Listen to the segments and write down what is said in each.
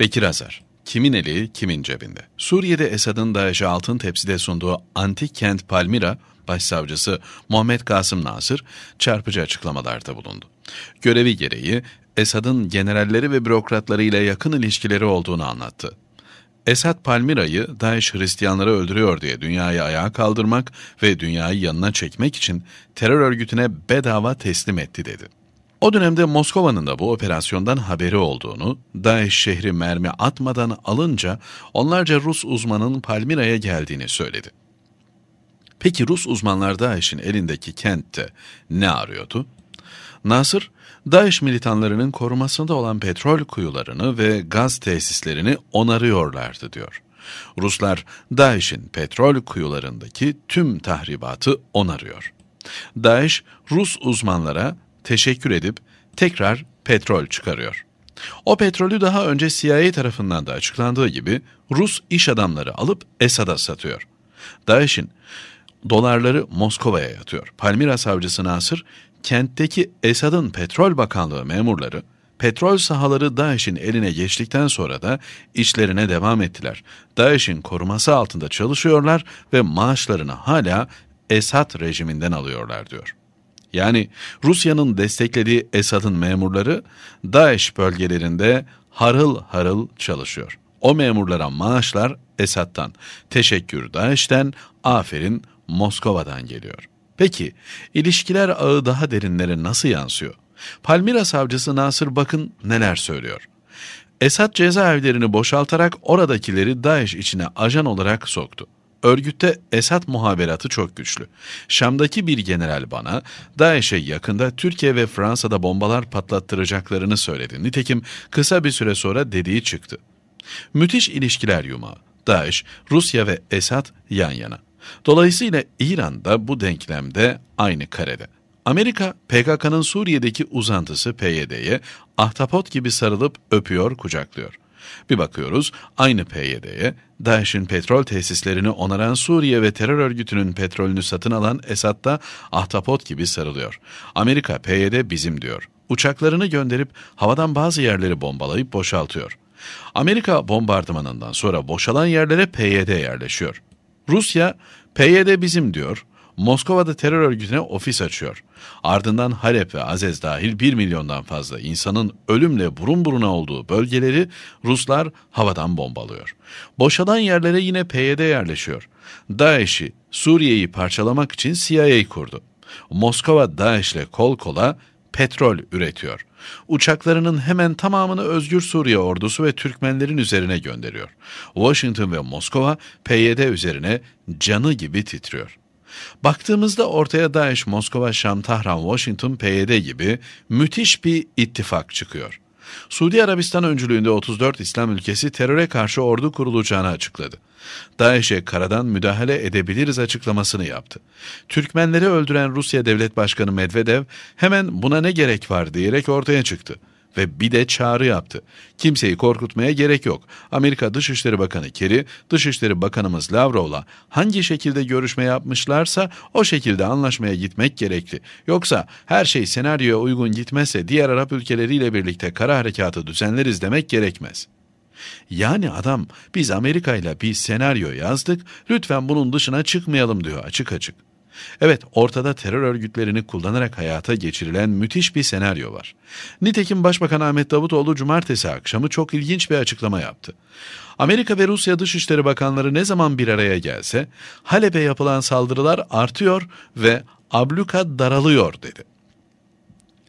Bekir Azar Kimin eli kimin cebinde? Suriye'de Esad'ın DAEŞ'e altın tepside sunduğu antik kent Palmira, Başsavcısı Muhammed Kasım Nasır çarpıcı açıklamalarda bulundu. Görevi gereği Esad'ın generalleri ve bürokratlarıyla yakın ilişkileri olduğunu anlattı. Esad Palmira'yı DAEŞ Hristiyanları öldürüyor diye dünyayı ayağa kaldırmak ve dünyayı yanına çekmek için terör örgütüne bedava teslim etti dedi. O dönemde Moskova'nın da bu operasyondan haberi olduğunu, Daesh şehri mermi atmadan alınca onlarca Rus uzmanın Palmira'ya geldiğini söyledi. Peki Rus uzmanlar Daesh'in elindeki kentte ne arıyordu? Nasır, Daesh militanlarının korumasında olan petrol kuyularını ve gaz tesislerini onarıyorlardı diyor. Ruslar Daesh'in petrol kuyularındaki tüm tahribatı onarıyor. Daesh, Rus uzmanlara teşekkür edip tekrar petrol çıkarıyor. O petrolü daha önce CIA tarafından da açıklandığı gibi Rus iş adamları alıp Esad'a satıyor. Daesh'in dolarları Moskova'ya yatıyor. Palmira savcısı Nasır, kentteki Esad'ın petrol bakanlığı memurları, petrol sahaları Daesh'in eline geçtikten sonra da işlerine devam ettiler. Daesh'in koruması altında çalışıyorlar ve maaşlarını hala Esad rejiminden alıyorlar diyor. Yani Rusya'nın desteklediği Esad'ın memurları DAEŞ bölgelerinde harıl harıl çalışıyor. O memurlara maaşlar Esad'dan, teşekkür DAEŞ'ten, aferin Moskova'dan geliyor. Peki ilişkiler ağı daha derinlere nasıl yansıyor? Palmira savcısı Nasır Bakın neler söylüyor? Esad cezaevlerini boşaltarak oradakileri DAEŞ içine ajan olarak soktu. Örgütte Esad muhaberatı çok güçlü. Şam'daki bir general bana DAEŞ'e yakında Türkiye ve Fransa'da bombalar patlattıracaklarını söyledi. Nitekim kısa bir süre sonra dediği çıktı. Müthiş ilişkiler yumağı. DAEŞ, Rusya ve Esad yan yana. Dolayısıyla İran da bu denklemde aynı karede. Amerika, PKK'nın Suriye'deki uzantısı PYD'ye ahtapot gibi sarılıp öpüyor, kucaklıyor. Bir bakıyoruz aynı PYD'ye DAEŞ'in petrol tesislerini onaran Suriye ve terör örgütünün petrolünü satın alan Esad da ahtapot gibi sarılıyor. Amerika PYD bizim diyor. Uçaklarını gönderip havadan bazı yerleri bombalayıp boşaltıyor. Amerika bombardımanından sonra boşalan yerlere PYD yerleşiyor. Rusya PYD bizim diyor. Moskova'da terör örgütüne ofis açıyor. Ardından Halep ve Azez dahil 1 milyondan fazla insanın ölümle burun buruna olduğu bölgeleri Ruslar havadan bombalıyor. Boşalan yerlere yine PYD yerleşiyor. DAEŞ'i, Suriye'yi parçalamak için CIA'yı kurdu. Moskova DAEŞ'le kol kola petrol üretiyor. Uçaklarının hemen tamamını Özgür Suriye ordusu ve Türkmenlerin üzerine gönderiyor. Washington ve Moskova PYD üzerine canı gibi titriyor. Baktığımızda ortaya Daesh, Moskova, Şam, Tahran, Washington, PYD gibi müthiş bir ittifak çıkıyor. Suudi Arabistan öncülüğünde 34 İslam ülkesi teröre karşı ordu kurulacağını açıkladı. Daesh'e karadan müdahale edebiliriz açıklamasını yaptı. Türkmenleri öldüren Rusya Devlet Başkanı Medvedev hemen buna ne gerek var diyerek ortaya çıktı ve bir de çağrı yaptı. Kimseyi korkutmaya gerek yok. Amerika Dışişleri Bakanı Kerry, Dışişleri Bakanımız Lavrov'la hangi şekilde görüşme yapmışlarsa o şekilde anlaşmaya gitmek gerekli. Yoksa her şey senaryoya uygun gitmezse diğer Arap ülkeleriyle birlikte kara harekatı düzenleriz demek gerekmez.'' Yani adam biz Amerika ile bir senaryo yazdık, lütfen bunun dışına çıkmayalım diyor açık açık. Evet, ortada terör örgütlerini kullanarak hayata geçirilen müthiş bir senaryo var. Nitekim Başbakan Ahmet Davutoğlu cumartesi akşamı çok ilginç bir açıklama yaptı. Amerika ve Rusya Dışişleri Bakanları ne zaman bir araya gelse, Halep'e yapılan saldırılar artıyor ve abluka daralıyor dedi.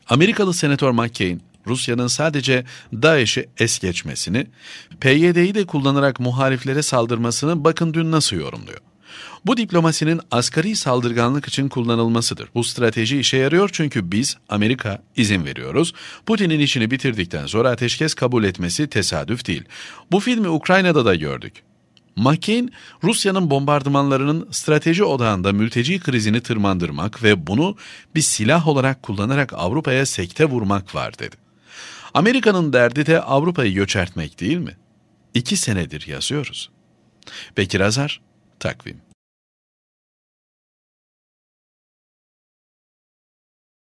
Amerikalı Senatör McCain, Rusya'nın sadece DAEŞ'i es geçmesini, PYD'yi de kullanarak muhaliflere saldırmasını bakın dün nasıl yorumluyor. Bu diplomasinin asgari saldırganlık için kullanılmasıdır. Bu strateji işe yarıyor çünkü biz, Amerika, izin veriyoruz. Putin'in işini bitirdikten sonra ateşkes kabul etmesi tesadüf değil. Bu filmi Ukrayna'da da gördük. McCain, Rusya'nın bombardımanlarının strateji odağında mülteci krizini tırmandırmak ve bunu bir silah olarak kullanarak Avrupa'ya sekte vurmak var dedi. Amerika'nın derdi de Avrupa'yı göçertmek değil mi? İki senedir yazıyoruz. Bekir Azar, Tack Wim.